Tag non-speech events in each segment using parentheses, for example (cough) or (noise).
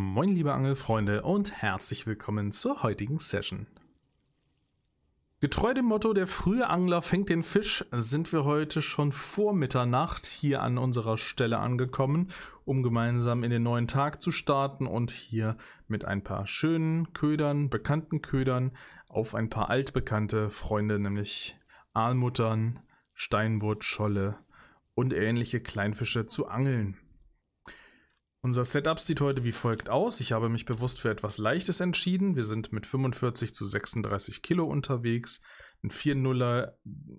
Moin liebe Angelfreunde und herzlich willkommen zur heutigen Session. Getreu dem Motto, der frühe Angler fängt den Fisch, sind wir heute schon vor Mitternacht hier an unserer Stelle angekommen, um gemeinsam in den neuen Tag zu starten und hier mit ein paar schönen Ködern, bekannten Ködern, auf ein paar altbekannte Freunde, nämlich Aalmuttern, Steinbutt, Scholle und ähnliche Kleinfische zu angeln. Unser Setup sieht heute wie folgt aus. Ich habe mich bewusst für etwas Leichtes entschieden. Wir sind mit 45 zu 36 Kilo unterwegs. Ein 4-0er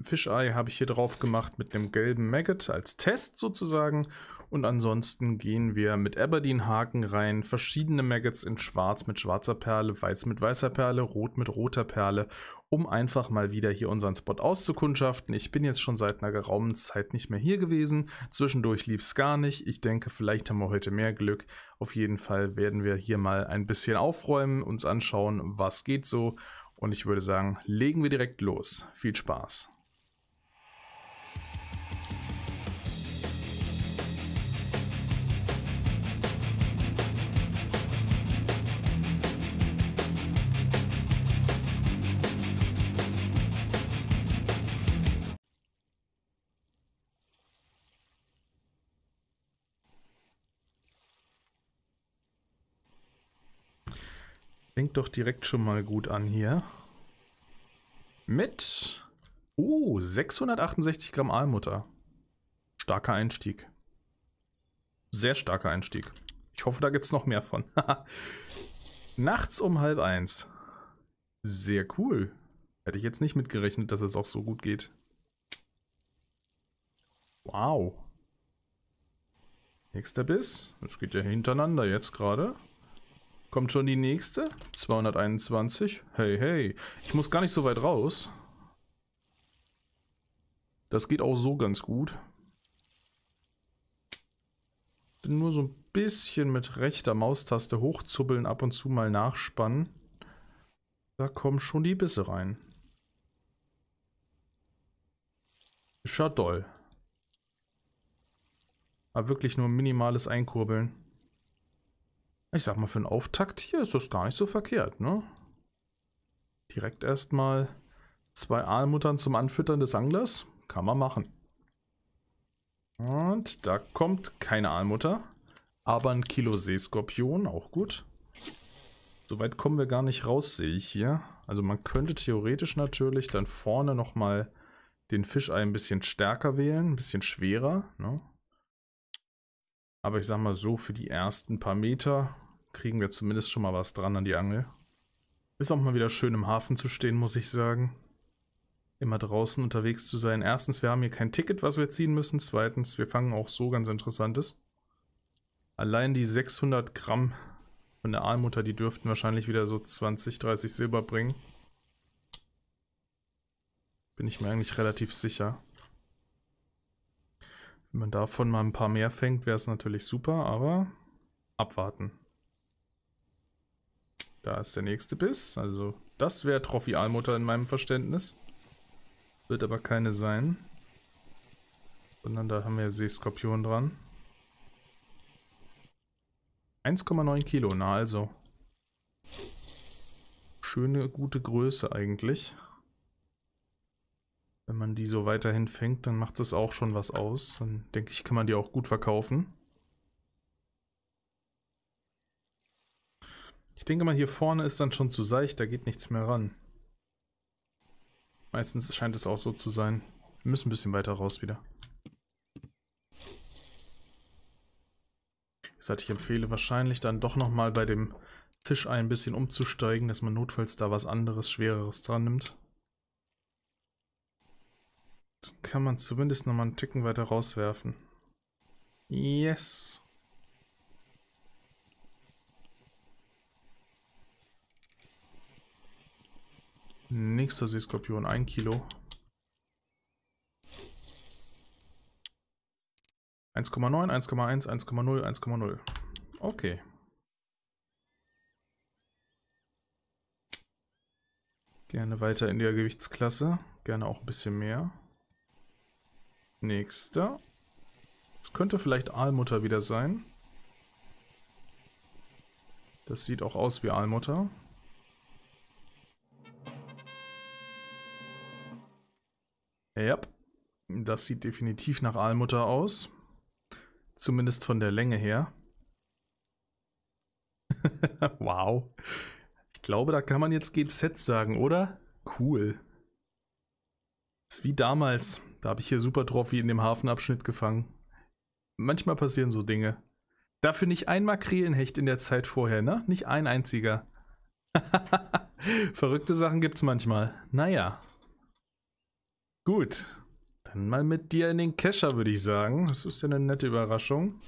Fischei habe ich hier drauf gemacht mit einem gelben Maggot als Test sozusagen. Und ansonsten gehen wir mit Aberdeen Haken rein, verschiedene Maggots in schwarz mit schwarzer Perle, weiß mit weißer Perle, rot mit roter Perle, um einfach mal wieder hier unseren Spot auszukundschaften. Ich bin jetzt schon seit einer geraumen Zeit nicht mehr hier gewesen. Zwischendurch lief es gar nicht. Ich denke, vielleicht haben wir heute mehr Glück. Auf jeden Fall werden wir hier mal ein bisschen aufräumen, uns anschauen, was geht so. Und ich würde sagen, legen wir direkt los. Viel Spaß. Fängt doch direkt schon mal gut an hier. Mit, oh, uh, 668 Gramm Aalmutter. Starker Einstieg. Sehr starker Einstieg. Ich hoffe, da gibt es noch mehr von. (laughs) Nachts um halb eins. Sehr cool. Hätte ich jetzt nicht mitgerechnet, dass es auch so gut geht. Wow. Nächster Biss. Das geht ja hintereinander jetzt gerade. Kommt schon die nächste. 221. Hey, hey. Ich muss gar nicht so weit raus. Das geht auch so ganz gut. Nur so ein bisschen mit rechter Maustaste hochzubbeln, ab und zu mal nachspannen. Da kommen schon die Bisse rein. Schadoll. Aber wirklich nur minimales Einkurbeln. Ich sag mal, für einen Auftakt hier ist das gar nicht so verkehrt, ne? Direkt erstmal zwei Aalmuttern zum Anfüttern des Anglers. Kann man machen. Und da kommt keine Aalmutter. Aber ein Kilo Seeskorpion, auch gut. Soweit kommen wir gar nicht raus, sehe ich hier. Also man könnte theoretisch natürlich dann vorne nochmal den Fischei ein bisschen stärker wählen, ein bisschen schwerer. Ne? Aber ich sag mal so, für die ersten paar Meter kriegen wir zumindest schon mal was dran an die Angel. Ist auch mal wieder schön im Hafen zu stehen, muss ich sagen. Immer draußen unterwegs zu sein. Erstens, wir haben hier kein Ticket, was wir ziehen müssen. Zweitens, wir fangen auch so ganz Interessantes. Allein die 600 Gramm von der Aalmutter, die dürften wahrscheinlich wieder so 20, 30 Silber bringen. Bin ich mir eigentlich relativ sicher. Wenn man davon mal ein paar mehr fängt, wäre es natürlich super, aber abwarten. Da ist der nächste Biss. Also das wäre Trophy-Almutter in meinem Verständnis. Wird aber keine sein. Sondern da haben wir Seeskorpion dran. 1,9 Kilo, na also. Schöne, gute Größe eigentlich. Wenn man die so weiterhin fängt, dann macht es auch schon was aus. Dann denke ich, kann man die auch gut verkaufen. Ich denke mal, hier vorne ist dann schon zu seicht, da geht nichts mehr ran. Meistens scheint es auch so zu sein. Wir müssen ein bisschen weiter raus wieder. Wie gesagt, ich empfehle wahrscheinlich dann doch nochmal bei dem Fisch ein bisschen umzusteigen, dass man notfalls da was anderes, schwereres dran nimmt. Dann kann man zumindest nochmal einen Ticken weiter rauswerfen. Yes. Nächster Seeskorpion, ein Kilo. 1,9, 1,1, 1,0, 1,0. Okay. Gerne weiter in der Gewichtsklasse. Gerne auch ein bisschen mehr. Nächster. Es könnte vielleicht Aalmutter wieder sein. Das sieht auch aus wie Aalmutter. das sieht definitiv nach Aalmutter aus. Zumindest von der Länge her. (laughs) wow. Ich glaube, da kann man jetzt GZ sagen, oder? Cool. Ist wie damals. Da habe ich hier super Trophy in dem Hafenabschnitt gefangen. Manchmal passieren so Dinge. Dafür nicht ein Makrelenhecht in der Zeit vorher, ne? Nicht ein einziger. (laughs) Verrückte Sachen gibt's manchmal. Naja. Gut. Rennen mal mit dir in den Kescher, würde ich sagen. Das ist ja eine nette Überraschung.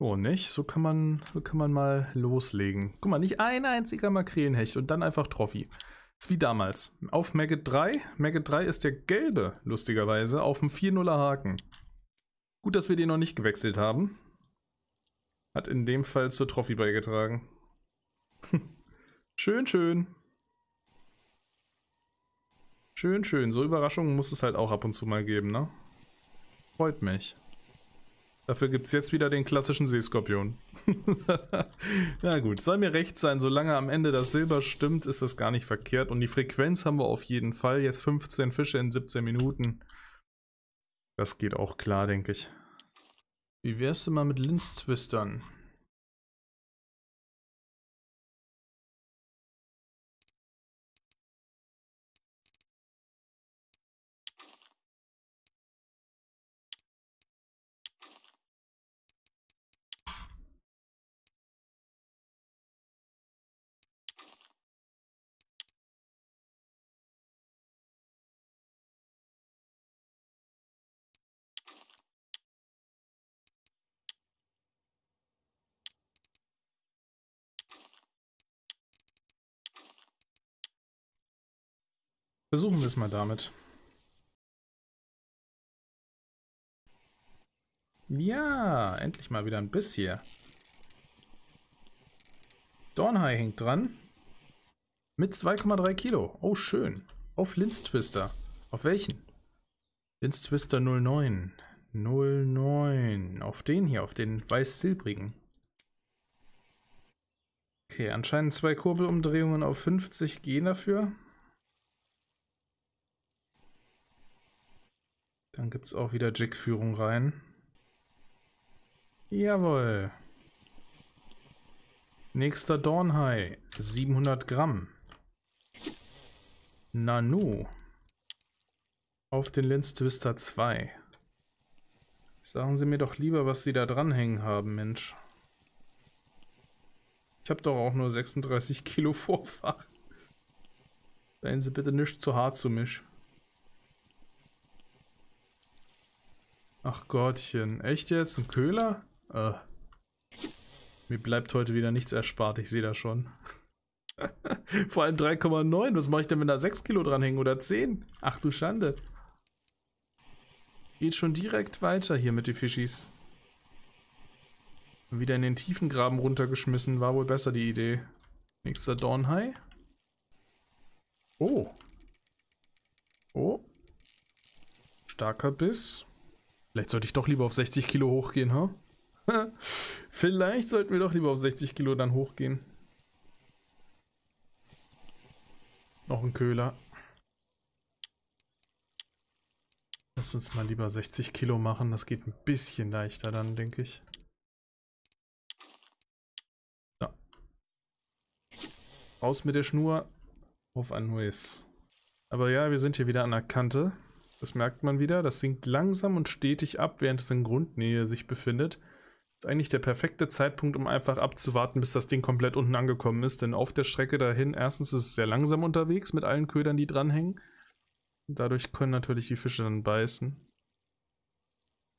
Oh, nicht? So kann man, so kann man mal loslegen. Guck mal, nicht ein einziger Makrelenhecht und dann einfach Trophy. Ist wie damals. Auf Maggot 3. Maggot 3 ist der gelbe, lustigerweise, auf dem 4-0er Haken. Gut, dass wir den noch nicht gewechselt haben. Hat in dem Fall zur Trophy beigetragen. (laughs) schön, schön. Schön, schön. So Überraschungen muss es halt auch ab und zu mal geben, ne? Freut mich. Dafür gibt es jetzt wieder den klassischen Seeskorpion. (laughs) Na gut, soll mir recht sein, solange am Ende das Silber stimmt, ist das gar nicht verkehrt. Und die Frequenz haben wir auf jeden Fall. Jetzt 15 Fische in 17 Minuten. Das geht auch klar, denke ich. Wie wär's denn mal mit Linz-Twistern? Versuchen wir es mal damit. Ja, endlich mal wieder ein bisschen. Dornhai hängt dran. Mit 2,3 Kilo. Oh, schön. Auf Linztwister. Auf welchen? Linztwister 09. 09. Auf den hier, auf den weiß-silbrigen. Okay, anscheinend zwei Kurbelumdrehungen auf 50 gehen dafür. Dann gibt es auch wieder Jig-Führung rein. Jawohl. Nächster Dornhai. 700 Gramm. Nanu. Auf den Linz Twister 2. Sagen Sie mir doch lieber, was Sie da dranhängen haben, Mensch. Ich habe doch auch nur 36 Kilo Vorfach. Seien Sie bitte nicht zu hart zu mich. Ach Gottchen, echt jetzt? Ein Köhler? Äh. Mir bleibt heute wieder nichts erspart, ich sehe da schon. (laughs) Vor allem 3,9. Was mache ich denn, wenn da 6 Kilo dranhängen oder 10? Ach du Schande. Geht schon direkt weiter hier mit den Fischis. Wieder in den tiefen Graben runtergeschmissen. War wohl besser die Idee. Nächster Dornhai. Oh. Oh. Starker Biss. Vielleicht sollte ich doch lieber auf 60 Kilo hochgehen, ha? Huh? (laughs) Vielleicht sollten wir doch lieber auf 60 Kilo dann hochgehen. Noch ein Köhler. Lass uns mal lieber 60 Kilo machen, das geht ein bisschen leichter dann, denke ich. Da. Raus mit der Schnur, auf ein neues. Aber ja, wir sind hier wieder an der Kante. Das merkt man wieder. Das sinkt langsam und stetig ab, während es in Grundnähe sich befindet. Das Ist eigentlich der perfekte Zeitpunkt, um einfach abzuwarten, bis das Ding komplett unten angekommen ist. Denn auf der Strecke dahin, erstens ist es sehr langsam unterwegs mit allen Ködern, die dranhängen. Dadurch können natürlich die Fische dann beißen.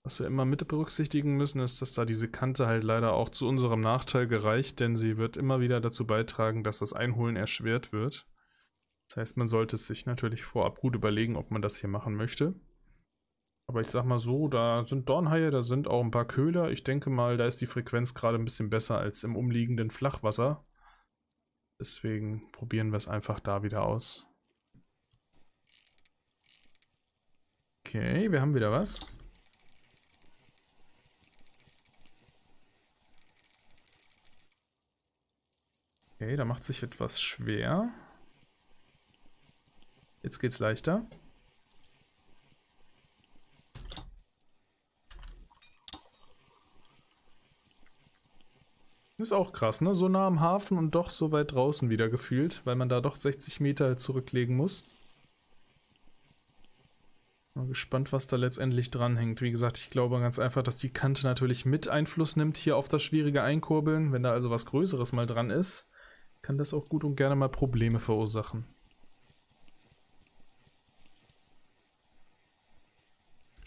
Was wir immer mit berücksichtigen müssen, ist, dass da diese Kante halt leider auch zu unserem Nachteil gereicht, denn sie wird immer wieder dazu beitragen, dass das Einholen erschwert wird. Das heißt, man sollte es sich natürlich vorab gut überlegen, ob man das hier machen möchte. Aber ich sag mal so, da sind Dornhaie, da sind auch ein paar Köhler. Ich denke mal, da ist die Frequenz gerade ein bisschen besser als im umliegenden Flachwasser. Deswegen probieren wir es einfach da wieder aus. Okay, wir haben wieder was. Okay, da macht sich etwas schwer. Jetzt geht's leichter. Ist auch krass, ne? So nah am Hafen und doch so weit draußen wieder gefühlt, weil man da doch 60 Meter zurücklegen muss. Mal gespannt, was da letztendlich dranhängt. Wie gesagt, ich glaube ganz einfach, dass die Kante natürlich mit Einfluss nimmt hier auf das schwierige Einkurbeln. Wenn da also was Größeres mal dran ist, kann das auch gut und gerne mal Probleme verursachen.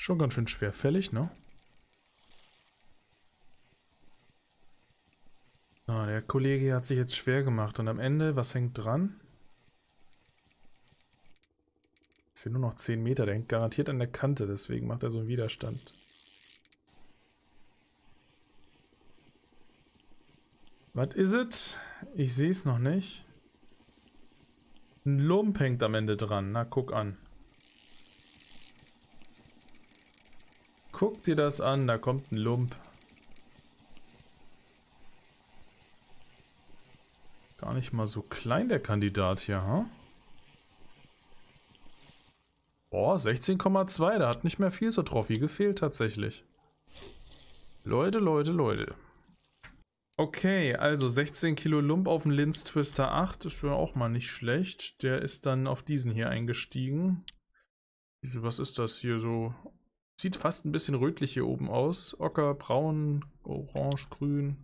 Schon ganz schön schwerfällig, ne? Ah, der Kollege hat sich jetzt schwer gemacht. Und am Ende, was hängt dran? Es sind nur noch 10 Meter. Der hängt garantiert an der Kante. Deswegen macht er so einen Widerstand. Was ist es? Ich sehe es noch nicht. Ein Lump hängt am Ende dran. Na, guck an. Guck dir das an, da kommt ein Lump. Gar nicht mal so klein der Kandidat hier, ha? Huh? Boah, 16,2, da hat nicht mehr viel so Trophy gefehlt tatsächlich. Leute, Leute, Leute. Okay, also 16 Kilo Lump auf dem Linz Twister 8 ist schon auch mal nicht schlecht. Der ist dann auf diesen hier eingestiegen. Was ist das hier so? Sieht fast ein bisschen rötlich hier oben aus. Ocker, braun, orange, grün.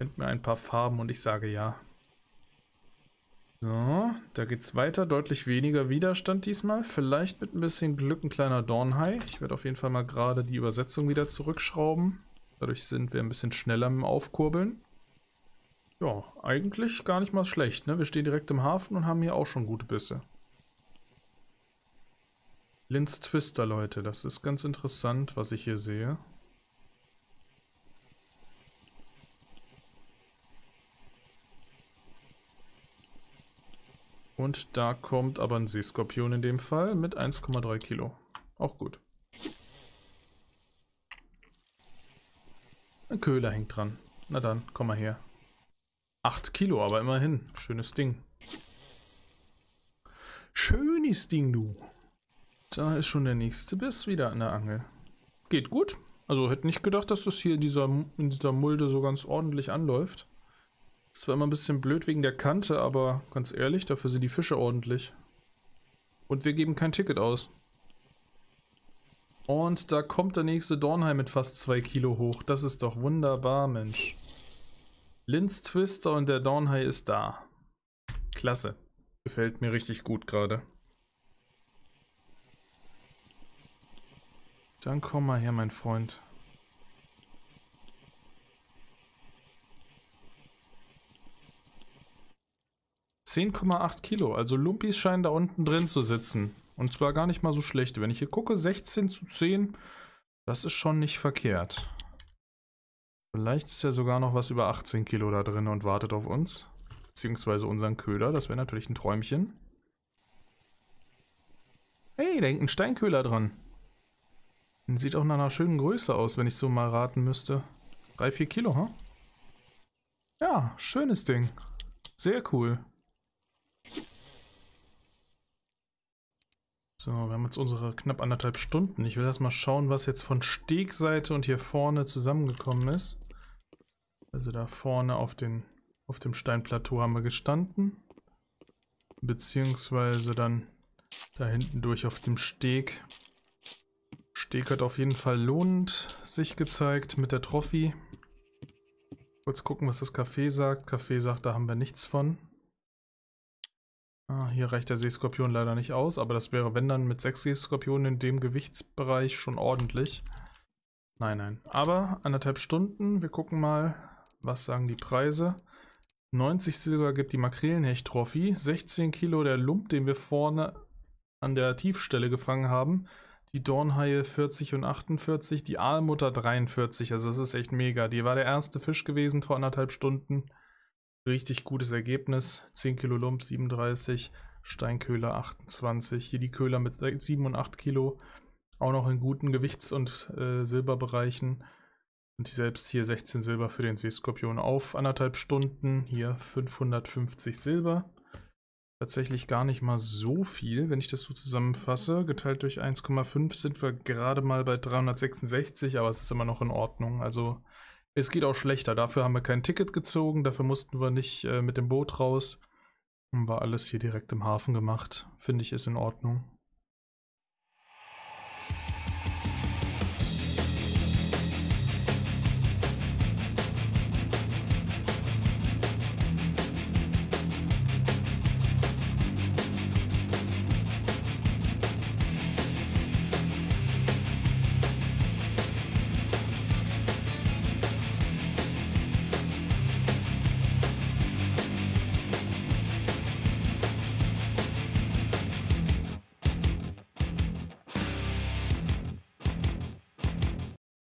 Nennt mir ein paar Farben und ich sage ja. So, da geht's weiter. Deutlich weniger Widerstand diesmal. Vielleicht mit ein bisschen Glück ein kleiner Dornhai. Ich werde auf jeden Fall mal gerade die Übersetzung wieder zurückschrauben. Dadurch sind wir ein bisschen schneller im Aufkurbeln. Ja, eigentlich gar nicht mal schlecht. Ne? Wir stehen direkt im Hafen und haben hier auch schon gute Bisse. Linz Twister, Leute. Das ist ganz interessant, was ich hier sehe. Und da kommt aber ein Seeskorpion in dem Fall mit 1,3 Kilo. Auch gut. Ein Köhler hängt dran. Na dann, komm mal her. 8 Kilo, aber immerhin. Schönes Ding. Schönes Ding, du. Da ist schon der nächste Biss wieder an der Angel. Geht gut. Also hätte nicht gedacht, dass das hier in dieser, in dieser Mulde so ganz ordentlich anläuft. Ist zwar immer ein bisschen blöd wegen der Kante, aber ganz ehrlich, dafür sind die Fische ordentlich. Und wir geben kein Ticket aus. Und da kommt der nächste Dornheim mit fast 2 Kilo hoch. Das ist doch wunderbar, Mensch. Linz Twister und der Dornhai ist da. Klasse. Gefällt mir richtig gut gerade. Dann komm mal her, mein Freund. Zehn Kilo, also Lumpis scheinen da unten drin zu sitzen. Und zwar gar nicht mal so schlecht. Wenn ich hier gucke, 16 zu 10, das ist schon nicht verkehrt. Vielleicht ist ja sogar noch was über 18 Kilo da drin und wartet auf uns. Beziehungsweise unseren Köder, das wäre natürlich ein Träumchen. Hey, da hängt ein Steinköhler dran sieht auch nach einer schönen Größe aus, wenn ich so mal raten müsste. 3, 4 Kilo, ha? Huh? Ja, schönes Ding. Sehr cool. So, wir haben jetzt unsere knapp anderthalb Stunden. Ich will erstmal schauen, was jetzt von Stegseite und hier vorne zusammengekommen ist. Also da vorne auf, den, auf dem Steinplateau haben wir gestanden. Beziehungsweise dann da hinten durch auf dem Steg. Steg hat auf jeden Fall lohnend sich gezeigt mit der Trophy. Kurz gucken, was das Café sagt. Café sagt, da haben wir nichts von. Ah, hier reicht der Seeskorpion leider nicht aus, aber das wäre, wenn dann, mit sechs Seeskorpionen in dem Gewichtsbereich schon ordentlich. Nein, nein. Aber anderthalb Stunden. Wir gucken mal, was sagen die Preise. 90 Silber gibt die Makrelenhecht-Trophy. 16 Kilo der Lump, den wir vorne an der Tiefstelle gefangen haben die Dornhaie 40 und 48, die Aalmutter 43. Also das ist echt mega. Die war der erste Fisch gewesen vor anderthalb Stunden. Richtig gutes Ergebnis. 10 Kilo Lump 37, Steinköhler 28. Hier die Köhler mit 7 und 8 Kilo. Auch noch in guten Gewichts- und äh, Silberbereichen. Und die selbst hier 16 Silber für den Seeskorpion auf anderthalb Stunden. Hier 550 Silber tatsächlich gar nicht mal so viel, wenn ich das so zusammenfasse. Geteilt durch 1,5 sind wir gerade mal bei 366, aber es ist immer noch in Ordnung. Also es geht auch schlechter. Dafür haben wir kein Ticket gezogen, dafür mussten wir nicht äh, mit dem Boot raus. War alles hier direkt im Hafen gemacht. Finde ich, ist in Ordnung.